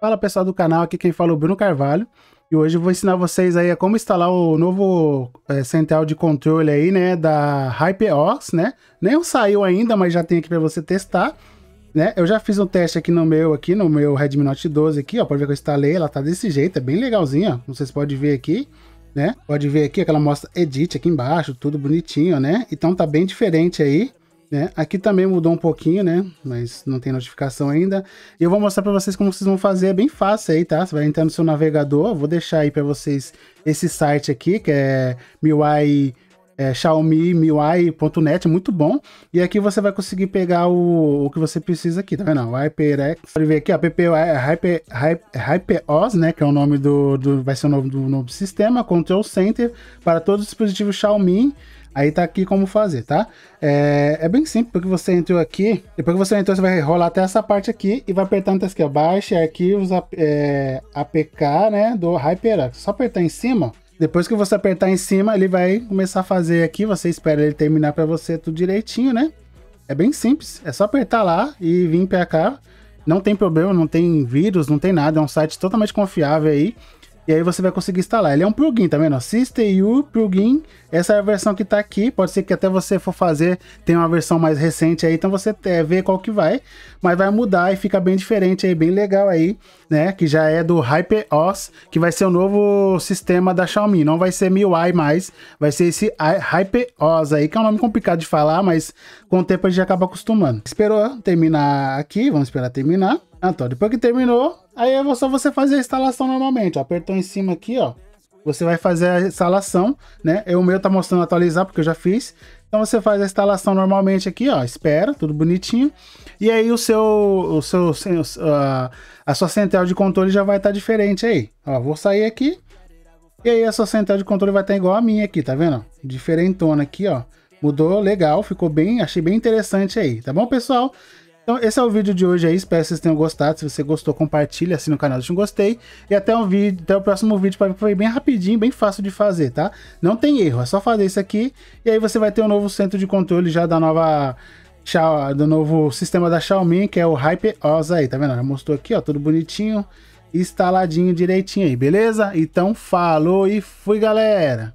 Fala pessoal do canal, aqui quem fala é o Bruno Carvalho e hoje eu vou ensinar vocês aí a como instalar o novo é, central de controle aí, né, da HyperOS né? Nem saiu ainda, mas já tem aqui para você testar, né? Eu já fiz um teste aqui no meu aqui, no meu Redmi Note 12 aqui, ó, pode ver que eu instalei, ela tá desse jeito, é bem legalzinha, como vocês podem ver aqui, né? Pode ver aqui que ela mostra edit aqui embaixo, tudo bonitinho, né? Então tá bem diferente aí né? Aqui também mudou um pouquinho, né? Mas não tem notificação ainda. E eu vou mostrar para vocês como vocês vão fazer. É bem fácil aí, tá? Você vai entrar no seu navegador. Vou deixar aí para vocês esse site aqui, que é MIUI... É, Xiaomi MIUI.net, muito bom. E aqui você vai conseguir pegar o, o que você precisa aqui, tá vendo? O HyperX. Pode ver aqui, ó, PPU, é, Hyper, Hyper, HyperOS, né? Que é o nome do, do vai ser o nome do novo sistema, Control Center, para todos os dispositivos Xiaomi Aí tá aqui como fazer, tá? É, é bem simples, porque você entrou aqui, depois que você entrou, você vai rolar até essa parte aqui e vai apertar no que aqui, ó, arquivos é, APK, né, do HyperX. Só apertar em cima, depois que você apertar em cima, ele vai começar a fazer aqui, você espera ele terminar para você tudo direitinho, né? É bem simples, é só apertar lá e vir para cá. Não tem problema, não tem vírus, não tem nada, é um site totalmente confiável aí. E aí você vai conseguir instalar. Ele é um plugin, tá vendo? SysTU plugin. Essa é a versão que tá aqui. Pode ser que até você for fazer, tem uma versão mais recente aí, então você é, vê qual que vai. Mas vai mudar e fica bem diferente aí, bem legal aí, né? Que já é do HyperOS, que vai ser o novo sistema da Xiaomi. Não vai ser MIUI mais, vai ser esse HyperOS aí, que é um nome complicado de falar, mas com o tempo a gente acaba acostumando. Esperou terminar aqui, vamos esperar terminar. Então, depois que terminou, aí é só você fazer a instalação normalmente. Ó. Apertou em cima aqui, ó. Você vai fazer a instalação, né? Eu, o meu tá mostrando atualizar, porque eu já fiz. Então você faz a instalação normalmente aqui, ó. Espera, tudo bonitinho. E aí o seu, o seu, a, a sua central de controle já vai estar tá diferente aí. Ó, vou sair aqui. E aí a sua central de controle vai estar tá igual a minha aqui, tá vendo? Diferentona aqui, ó. Mudou, legal, ficou bem, achei bem interessante aí, tá bom, pessoal? Então esse é o vídeo de hoje aí, espero que vocês tenham gostado. Se você gostou, compartilha, assim no canal, deixa um gostei. E até, o vídeo, até o próximo vídeo, para foi bem rapidinho, bem fácil de fazer, tá? Não tem erro, é só fazer isso aqui. E aí você vai ter um novo centro de controle já da nova do novo sistema da Xiaomi, que é o Hyper OS aí, tá vendo? Já mostrou aqui, ó, tudo bonitinho, instaladinho direitinho aí, beleza? Então falou e fui, galera!